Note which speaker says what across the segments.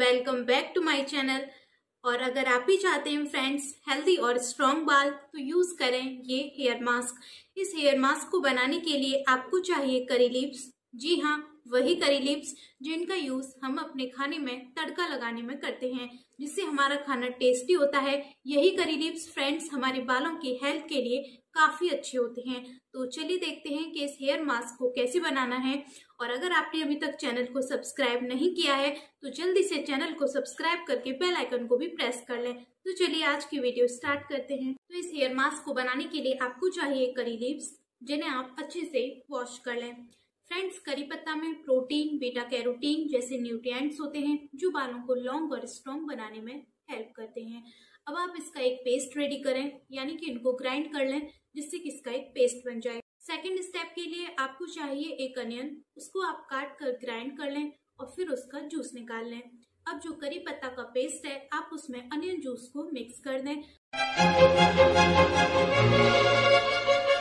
Speaker 1: Welcome back to my channel और अगर आप भी चाहते हैं फ्रेंड्स हेल्दी और स्ट्रॉन्ग बाल तो यूज़ करें ये हेयर मास्क इस हेयर मास्क को बनाने के लिए आपको चाहिए करी लिप्स जी हाँ वही करी लिप्स जिनका यूज़ हम अपने खाने में तड़का लगाने में करते हैं जिससे हमारा खाना टेस्टी होता है यही करी लिप्स फ्रेंड्स हमारे बालों की हेल्थ के लिए काफ़ी अच्छे होते हैं तो चलिए देखते हैं कि इस हेयर मास्क को कैसे बनाना है और अगर आपने अभी तक चैनल को सब्सक्राइब नहीं किया है तो जल्दी से चैनल को सब्सक्राइब करके बेल आइकन को भी प्रेस कर लें तो चलिए आज की वीडियो स्टार्ट करते हैं तो इस हेयर मास्क को बनाने के लिए आपको चाहिए करी लिप्स जिन्हें आप अच्छे से वॉश कर लें फ्रेंड्स करी पत्ता में प्रोटीन बेटा कैरोटीन जैसे न्यूट्रिएंट्स होते हैं जो बालों को लॉन्ग और स्ट्रॉन्ग बनाने में हेल्प करते हैं अब आप इसका एक पेस्ट रेडी करें यानी कि इनको ग्राइंड कर लें जिससे कि इसका एक पेस्ट बन जाए सेकेंड स्टेप के लिए आपको चाहिए एक अनियन उसको आप काट कर ग्राइंड कर लें और फिर उसका जूस निकाल लें अब जो करी पत्ता का पेस्ट है आप उसमें अनियन जूस को मिक्स कर दें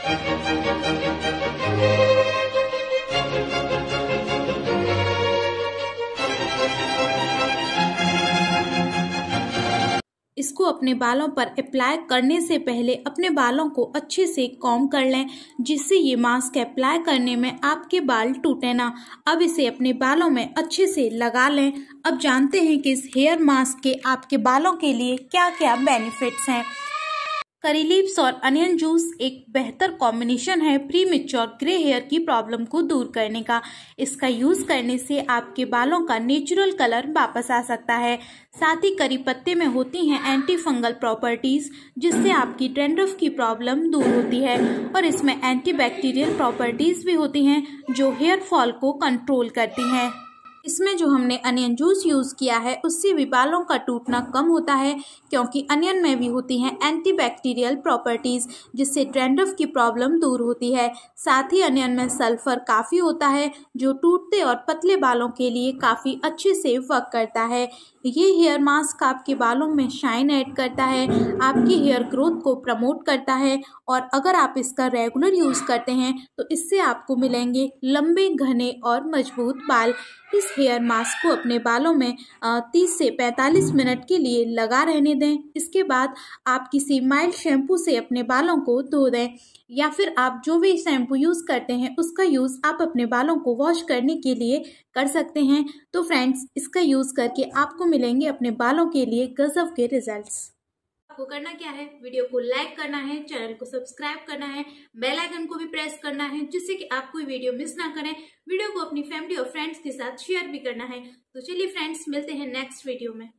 Speaker 1: Thank you. अपने बालों पर अप्लाई करने से पहले अपने बालों को अच्छे से कॉम कर लें जिससे ये मास्क अप्लाई करने में आपके बाल टूटे ना अब इसे अपने बालों में अच्छे से लगा लें अब जानते हैं कि इस हेयर मास्क के आपके बालों के लिए क्या क्या बेनिफिट्स हैं करी लीव्स और अनियन जूस एक बेहतर कॉम्बिनेशन है प्री मिच्योर ग्रे हेयर की प्रॉब्लम को दूर करने का इसका यूज करने से आपके बालों का नेचुरल कलर वापस आ सकता है साथ ही करी पत्ते में होती हैं एंटी फंगल प्रॉपर्टीज जिससे आपकी डेंड्रफ की प्रॉब्लम दूर होती है और इसमें एंटी बैक्टीरियल प्रॉपर्टीज भी होती हैं जो हेयर फॉल को कंट्रोल करती हैं इसमें जो हमने अनियन जूस यूज़ किया है उससे भी बालों का टूटना कम होता है क्योंकि अनियन में भी होती हैं एंटीबैक्टीरियल प्रॉपर्टीज़ जिससे ड्रेंड्रफ की प्रॉब्लम दूर होती है साथ ही अनियन में सल्फर काफ़ी होता है जो टूटते और पतले बालों के लिए काफ़ी अच्छे से वर्क करता है ये हेयर मास्क आपके बालों में शाइन ऐड करता है आपकी हेयर ग्रोथ को प्रमोट करता है और अगर आप इसका रेगुलर यूज़ करते हैं तो इससे आपको मिलेंगे लंबे घने और मजबूत बाल इस हेयर मास्क को अपने बालों में 30 से 45 मिनट के लिए लगा रहने दें इसके बाद आप किसी माइल्ड शैम्पू से अपने बालों को धो दें या फिर आप जो भी शैम्पू यूज़ करते हैं उसका यूज़ आप अपने बालों को वॉश करने के लिए कर सकते हैं तो फ्रेंड्स इसका यूज़ करके आपको मिलेंगे अपने बालों के लिए गजब के रिजल्ट्स आपको करना क्या है वीडियो को लाइक करना है चैनल को सब्सक्राइब करना है बेल आइकन को भी प्रेस करना है जिससे कि आप कोई वीडियो मिस ना करें वीडियो को अपनी फैमिली और फ्रेंड्स के साथ शेयर भी करना है तो चलिए फ्रेंड्स मिलते हैं नेक्स्ट वीडियो में